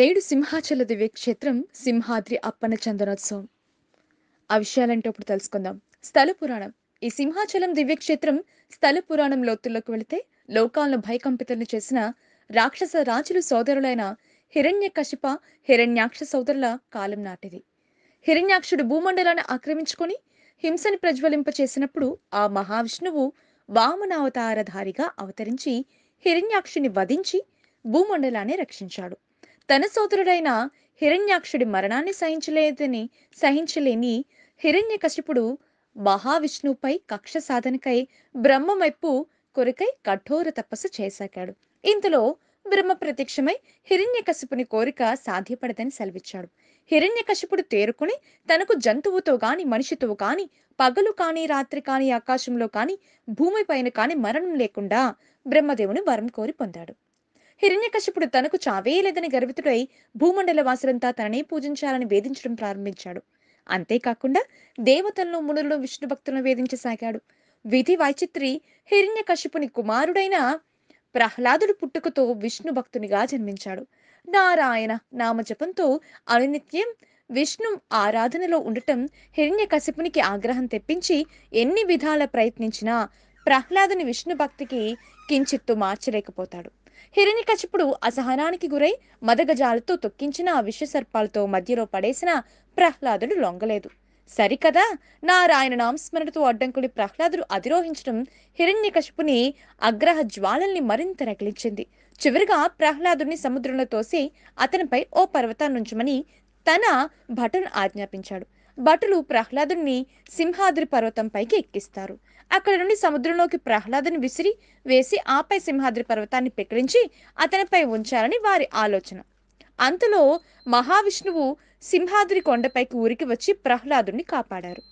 నేడు సింహాచల దివ్యక్షేత్రం సింహాద్రి అప్పన చందనోత్సవం ఆ విషయాలంటే ఇప్పుడు తెలుసుకుందాం స్థల పురాణం ఈ సింహాచలం దివ్యక్షేత్రం స్థల పురాణం లోతుల్లోకి వెళితే లోకాలను భయకంపితలను చేసిన రాక్షస రాజులు సోదరులైన హిరణ్య కశిప హిరణ్యాక్ష సోదరుల కాలం నాటిది హిరణ్యాక్షుడు భూమండలాన్ని ఆక్రమించుకొని హింసని ప్రజ్వలింప చేసినప్పుడు ఆ మహావిష్ణువు వామనావతారధారిగా అవతరించి హిరణ్యాక్షుని వధించి భూమండలాన్ని రక్షించాడు తన సోదరుడైన హిరణ్యాక్షుడి మరణాన్ని సహించలేదని సహించలేని హిరణ్య కశిపుడు మహావిష్ణువుపై కక్ష సాధనకై బ్రహ్మవైపు కొరికై కఠోర తపస్సు చేశాకాడు ఇంతలో బ్రహ్మ ప్రత్యక్షమై హిరణ్యకశిపుని కోరిక సాధ్యపడదని సెలవిచ్చాడు హిరణ్యకశిపుడు తేరుకుని తనకు జంతువుతో గాని మనిషితో కాని పగలు కాని రాత్రి కాని ఆకాశంలో కాని భూమిపైన కాని మరణం లేకుండా బ్రహ్మదేవుని వరం కోరి పొందాడు హిరణ్యకశిపుడు తనకు చావే లేదని గర్వితుడై భూమండల వాసులంతా తననే పూజించాలని వేధించడం ప్రారంభించాడు అంతేకాకుండా దేవతలను మునులను విష్ణు భక్తులను వేధించసాగాడు విధి వైచిత్రి హిరణ్యకశిపుని కుమారుడైన ప్రహ్లాదుడు పుట్టుకతో విష్ణు భక్తునిగా జన్మించాడు నారాయణ నామజపంతో అనునిత్యం విష్ణు ఆరాధనలో ఉండటం హిరణ్యకశిపునికి ఆగ్రహం తెప్పించి ఎన్ని విధాల ప్రయత్నించినా ప్రహ్లాదుని విష్ణు భక్తికి కించిత్తు మార్చలేకపోతాడు హిరణ్యకశిపుడు అసహనానికి గురై మదగజాలతో తొక్కించిన విష విషసర్పాలతో మధ్యలో పడేసిన ప్రహ్లాదుడు లొంగలేదు సరికదా నారాయణ నామస్మరణతో అడ్డంకుడి ప్రహ్లాదుడు అధిరోహించడం హిరణ్యకశిపుని అగ్రహ జ్వాలల్ని మరింత రగిలించింది చివరిగా ప్రహ్లాదుని సముద్రంలో తోసి అతనిపై ఓ పర్వతాన్నించమని తన భటును ఆజ్ఞాపించాడు భటులు ప్రహ్లాదుని సింహాద్రి పర్వతంపైకి ఎక్కిస్తారు అక్కడి నుండి సముద్రంలోకి ప్రహ్లాదుని విసిరి వేసి ఆపై సింహాద్రి పర్వతాన్ని పెకిలించి అతనిపై ఉంచాలని వారి ఆలోచన అంతలో మహావిష్ణువు సింహాద్రి కొండపైకి ఊరికి వచ్చి ప్రహ్లాదుని కాపాడారు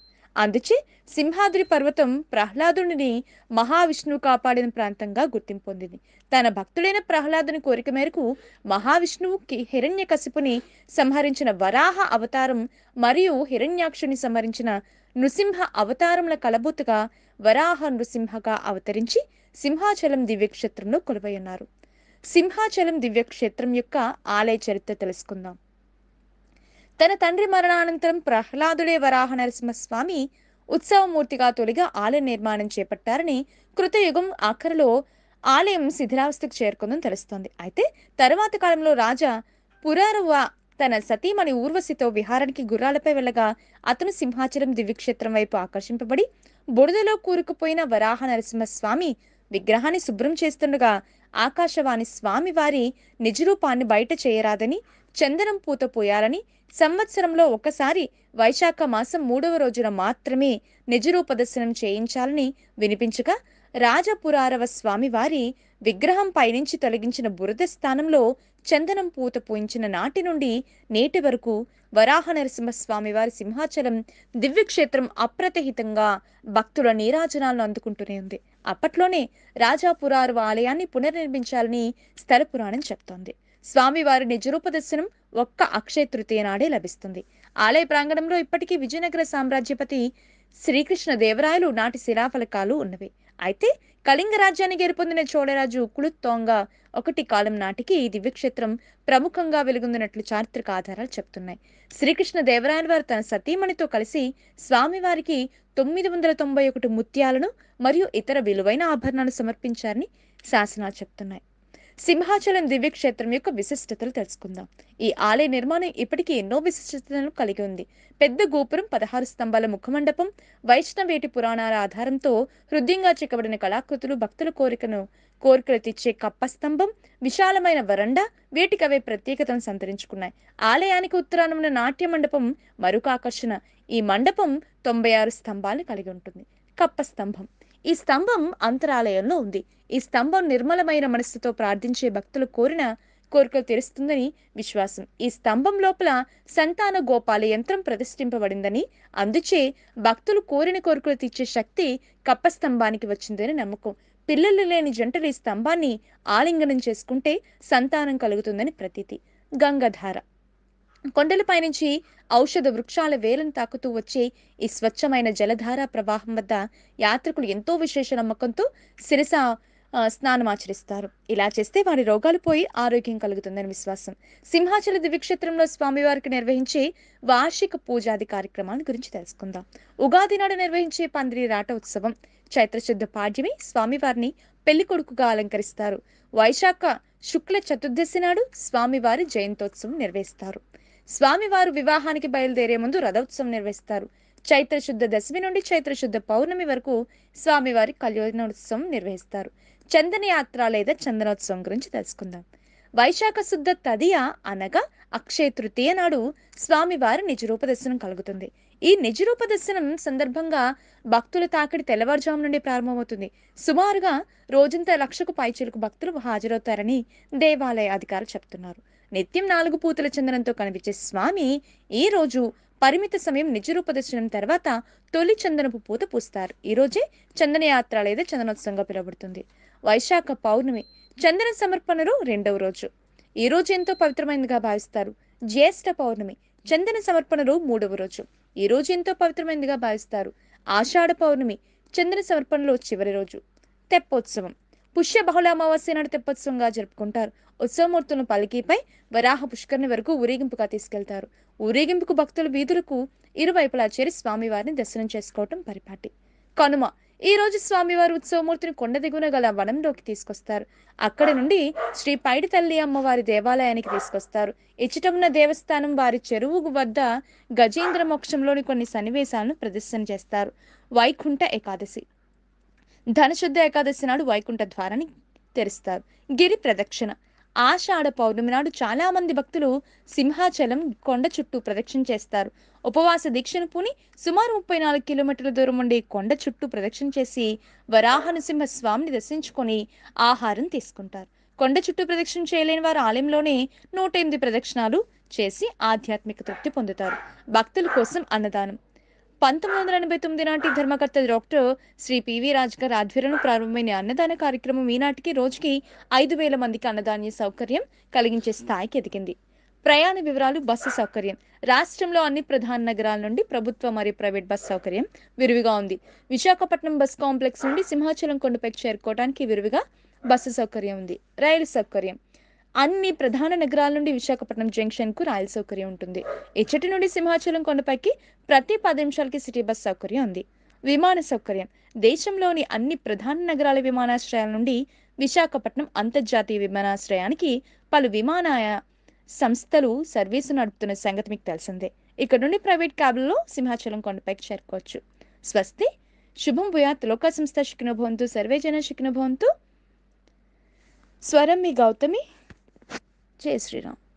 అందుచే సింహాద్రి పర్వతం ప్రహ్లాదుడిని మహావిష్ణువు కాపాడిన ప్రాంతంగా గుర్తింపు పొందింది తన భక్తుడైన ప్రహ్లాదుని కోరిక మేరకు మహావిష్ణువుకి కసిపుని సంహరించిన వరాహ అవతారం మరియు హిరణ్యాక్షుని సంహరించిన నృసింహ అవతారముల కలబూతగా వరాహ నృసింహగా అవతరించి సింహాచలం దివ్యక్షేత్రంలో కొలువై ఉన్నారు సింహాచలం దివ్యక్షేత్రం యొక్క ఆలయ చరిత్ర తెలుసుకుందాం తన తండ్రి మరణానంతరం ప్రహ్లాదుడే వరాహ నరసింహస్వామి ఉత్సవమూర్తిగా తొలిగా ఆలయ నిర్మాణం చేపట్టారని కృతయుగం ఆఖరిలో ఆలయం శిథిరావస్థకు చేరుకుందని తెలుస్తోంది అయితే తరువాత కాలంలో రాజా పురారువ తన సతీమణి ఊర్వశితో విహారానికి గుర్రాలపై వెళ్ళగా అతను సింహాచలం దివ్యక్షేత్రం వైపు ఆకర్షింపబడి బుడదలో కూరుకుపోయిన వరాహ నరసింహస్వామి విగ్రహాన్ని శుభ్రం చేస్తుండగా ఆకాశవాణి స్వామి వారి నిజరూపాన్ని బయట చేయరాదని చందనం పూత పోయాలని సంవత్సరంలో ఒకసారి వైశాఖ మాసం మూడవ రోజున మాత్రమే నిజరూప దర్శనం చేయించాలని వినిపించగా రాజపురారవ స్వామి వారి విగ్రహం పైనుంచి తొలగించిన బురద స్థానంలో చందనం పూత పూయించిన నాటి నుండి నేటి వరకు వరాహ నరసింహస్వామి వారి సింహాచలం దివ్యక్షేత్రం అప్రతిహితంగా భక్తుల నీరాజనాలను అందుకుంటూనే ఉంది అప్పట్లోనే రాజాపురారు ఆలయాన్ని పునర్నిర్మించాలని స్థల పురాణం చెప్తోంది స్వామివారి నిజరూప దర్శనం ఒక్క అక్షయ తృతీయ నాడే లభిస్తుంది ఆలయ ప్రాంగణంలో ఇప్పటికీ విజయనగర సామ్రాజ్యపతి శ్రీకృష్ణ దేవరాయలు నాటి శిలాఫలకాలు ఉన్నవి అయితే కళింగ రాజ్యానికి ఏర్పొందిన చోళరాజు కుళుత్తోంగ ఒకటి కాలం నాటికి ఈ దివ్యక్షేత్రం ప్రముఖంగా వెలుగొందినట్లు చారిత్రక ఆధారాలు చెప్తున్నాయి శ్రీకృష్ణ దేవరాయల వారు తన సతీమణితో కలిసి స్వామివారికి తొమ్మిది వందల తొంభై ఒకటి ముత్యాలను మరియు ఇతర విలువైన ఆభరణాలు సమర్పించారని శాసనాలు చెప్తున్నాయి సింహాచలం దివ్యక్షేత్రం యొక్క విశిష్టతలు తెలుసుకుందాం ఈ ఆలయ నిర్మాణం ఇప్పటికీ ఎన్నో విశిష్టతలను కలిగి ఉంది పెద్ద గోపురం పదహారు స్తంభాల ముఖమండపం వైష్ణవేటి పురాణాల ఆధారంతో హృదయంగా చెక్కబడిన కళాకృతులు భక్తుల కోరికను కోరికలు తెచ్చే స్తంభం విశాలమైన వరండా వీటికవే ప్రత్యేకతను సంతరించుకున్నాయి ఆలయానికి ఉత్తరాన ఉన్న నాట్య మండపం మరొక ఆకర్షణ ఈ మండపం తొంభై ఆరు స్తంభాలను కలిగి ఉంటుంది కప్ప స్తంభం ఈ స్తంభం అంతరాలయంలో ఉంది ఈ స్తంభం నిర్మలమైన మనస్సుతో ప్రార్థించే భక్తులు కోరిన కోరికలు తెరుస్తుందని విశ్వాసం ఈ స్తంభం లోపల సంతాన గోపాల యంత్రం ప్రతిష్ఠింపబడిందని అందుచే భక్తులు కోరిన కోరికలు తీర్చే శక్తి కప్ప స్తంభానికి వచ్చిందని నమ్మకం పిల్లలు లేని జంటలు ఈ స్తంభాన్ని ఆలింగనం చేసుకుంటే సంతానం కలుగుతుందని ప్రతీతి గంగధార కొండలపై నుంచి ఔషధ వృక్షాల వేలను తాకుతూ వచ్చే ఈ స్వచ్ఛమైన జలధార ప్రవాహం వద్ద యాత్రికులు ఎంతో విశేష నమ్మకంతో శిరస స్నానం ఆచరిస్తారు ఇలా చేస్తే వారి రోగాలు పోయి ఆరోగ్యం కలుగుతుందని విశ్వాసం సింహాచల దివ్యక్షేత్రంలో స్వామివారికి నిర్వహించే వార్షిక పూజాది కార్యక్రమాల గురించి తెలుసుకుందాం ఉగాది నాడు నిర్వహించే పందిరి రాట ఉత్సవం చైత్రశుద్ధ పాడ్యమి స్వామివారిని పెళ్లి కొడుకుగా అలంకరిస్తారు వైశాఖ శుక్ల చతుర్దశి నాడు స్వామివారి జయంతోత్సవం నిర్వహిస్తారు స్వామివారు వివాహానికి బయలుదేరే ముందు రథోత్సవం నిర్వహిస్తారు చైత్రశుద్ధ దశమి నుండి చైత్రశుద్ధ పౌర్ణమి వరకు స్వామివారి కళ్యాణోత్సవం నిర్వహిస్తారు చందన యాత్ర లేదా చందనోత్సవం గురించి తెలుసుకుందాం వైశాఖ శుద్ధ తదియ అనగా అక్షయ తృతీయ నాడు స్వామివారి నిజరూప దర్శనం కలుగుతుంది ఈ నిజరూప దర్శనం సందర్భంగా భక్తుల తాకిడి తెల్లవారుజాము నుండి ప్రారంభమవుతుంది సుమారుగా రోజంతా లక్షకు పైచిలకు భక్తులు హాజరవుతారని దేవాలయ అధికారులు చెప్తున్నారు నిత్యం నాలుగు పూతల చందనంతో కనిపించే స్వామి ఈ రోజు పరిమిత సమయం నిజరూప దర్శనం తర్వాత తొలి చందనపు పూత పూస్తారు ఈరోజే చందనయాత్ర లేదా చందనోత్సవంగా పిలువబడుతుంది వైశాఖ పౌర్ణమి చందన సమర్పణలు రెండవ రోజు ఈ రోజు ఎంతో పవిత్రమైనదిగా భావిస్తారు జ్యేష్ఠ పౌర్ణమి చందన సమర్పణలు మూడవ రోజు ఈ రోజు ఎంతో పవిత్రమైనదిగా భావిస్తారు ఆషాఢ పౌర్ణమి చందన సమర్పణలో చివరి రోజు తెప్పోత్సవం పుష్య బహుళ అమావాస్య నాడు తెప్పోత్సవంగా జరుపుకుంటారు ఉత్సవమూర్తులను పలికిపై వరాహ పుష్కరిణి వరకు ఊరేగింపుగా తీసుకెళ్తారు ఊరేగింపుకు భక్తుల వీధులకు ఇరువైపులా చేరి స్వామివారిని దర్శనం చేసుకోవటం పరిపాటి కనుమ ఈ రోజు స్వామివారి ఉత్సవమూర్తిని కొండ దిగున గల వనంలోకి తీసుకొస్తారు అక్కడి నుండి శ్రీ పైడి తల్లి అమ్మవారి దేవాలయానికి తీసుకొస్తారు ఇచ్చటమున దేవస్థానం వారి చెరువు వద్ద గజేంద్ర మోక్షంలోని కొన్ని సన్నివేశాలను ప్రదర్శన చేస్తారు వైకుంఠ ఏకాదశి ధనశుద్ధ ఏకాదశి నాడు వైకుంఠ ద్వారాన్ని తెరుస్తారు గిరి ప్రదక్షిణ ఆషాఢ పౌర్ణమి నాడు చాలా మంది భక్తులు సింహాచలం కొండ చుట్టూ ప్రదక్షిణ చేస్తారు ఉపవాస దీక్షను పూని సుమారు ముప్పై నాలుగు కిలోమీటర్ల దూరం ఉండి కొండ చుట్టూ ప్రదక్షిణ చేసి వరాహనసింహ స్వామిని దర్శించుకొని ఆహారం తీసుకుంటారు కొండ చుట్టూ ప్రదక్షిణ చేయలేని వారు ఆలయంలోనే నూట ఎనిమిది ప్రదక్షిణాలు చేసి ఆధ్యాత్మిక తృప్తి పొందుతారు భక్తుల కోసం అన్నదానం పంతొమ్మిది వందల ఎనభై తొమ్మిది నాటి ధర్మకర్త డాక్టర్ శ్రీ పివి రాజ్ గారి ఆధ్వర్యం ప్రారంభమైన అన్నదాన కార్యక్రమం ఈనాటికి రోజుకి ఐదు వేల మందికి అన్నదాన సౌకర్యం కలిగించే స్థాయికి ఎదిగింది ప్రయాణ వివరాలు బస్సు సౌకర్యం రాష్ట్రంలో అన్ని ప్రధాన నగరాల నుండి ప్రభుత్వ మరియు ప్రైవేట్ బస్సు సౌకర్యం విరివిగా ఉంది విశాఖపట్నం బస్ కాంప్లెక్స్ నుండి సింహాచలం కొండపైకి చేరుకోవడానికి విరివిగా బస్సు సౌకర్యం ఉంది రైలు సౌకర్యం అన్ని ప్రధాన నగరాల నుండి విశాఖపట్నం జంక్షన్కు రాయల సౌకర్యం ఉంటుంది ఇచ్చటి నుండి సింహాచలం కొండపైకి ప్రతి పది నిమిషాలకి సిటీ బస్ సౌకర్యం ఉంది విమాన సౌకర్యం దేశంలోని అన్ని ప్రధాన నగరాల విమానాశ్రయాల నుండి విశాఖపట్నం అంతర్జాతీయ విమానాశ్రయానికి పలు విమానాయ సంస్థలు సర్వీసు నడుపుతున్న సంగతి మీకు తెలిసిందే ఇక్కడ నుండి ప్రైవేట్ క్యాబ్లలో సింహాచలం కొండపైకి చేరుకోవచ్చు స్వస్తి శుభం భూయాత్ లోకా సంస్థ భవంతు సర్వే జన భవంతు స్వరం మీ గౌతమి जय श्री राम